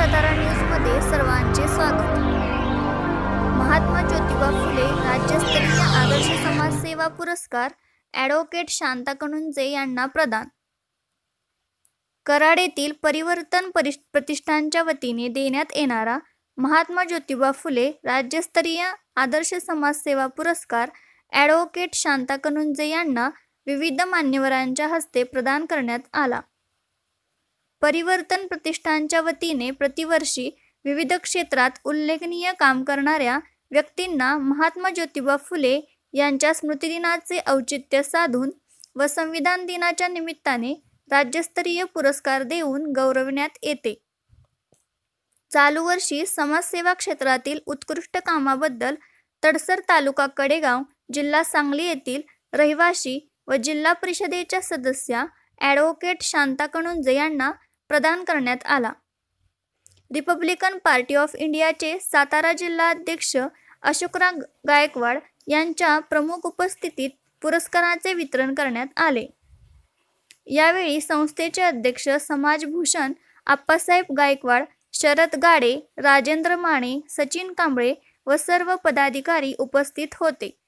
सातारा न्यूजमध्ये सर्वांचे स्वागत महात्मा ज्योतिबा फुले राज्यस्तरीय आदर्श समाजसेवा पुरस्कार ॲडव्होकेट शांता कनुंजे यांना प्रदान कराड येथील परिवर्तन परि प्रतिष्ठानच्या वतीने देण्यात येणारा महात्मा ज्योतिबा फुले राज्यस्तरीय आदर्श समाजसेवा पुरस्कार ॲडव्होकेट शांता कनुंजे यांना विविध मान्यवरांच्या हस्ते प्रदान करण्यात आला परिवर्तन प्रतिष्ठानच्या वतीने प्रतिवर्षी विविध क्षेत्रात उल्लेखनीय काम करणाऱ्या व्यक्तींना महात्मा ज्योतिबा फुले यांच्या स्मृतिदिनाचे औचित्य साधून व संविधान दिनाच्या निमित्ताने राज्यस्तरीय पुरस्कार देऊन गौरविण्यात येते चालू वर्षी समाजसेवा क्षेत्रातील उत्कृष्ट कामाबद्दल तडसर तालुका कडेगाव जिल्हा सांगली येथील रहिवाशी व जिल्हा परिषदेच्या सदस्या ॲडव्होकेट शांता कणुंजे यांना प्रदान करण्यात आला रिपब्लिकन पार्टी ऑफ इंडियाचे सातारा जिल्हाध्यक्ष अशोकराव गायकवाड यांच्या प्रमुख उपस्थितीत पुरस्काराचे वितरण करण्यात आले यावेळी संस्थेचे अध्यक्ष समाजभूषण आप्पासाहेब गायकवाड शरद गाडे राजेंद्र माने सचिन कांबळे व सर्व पदाधिकारी उपस्थित होते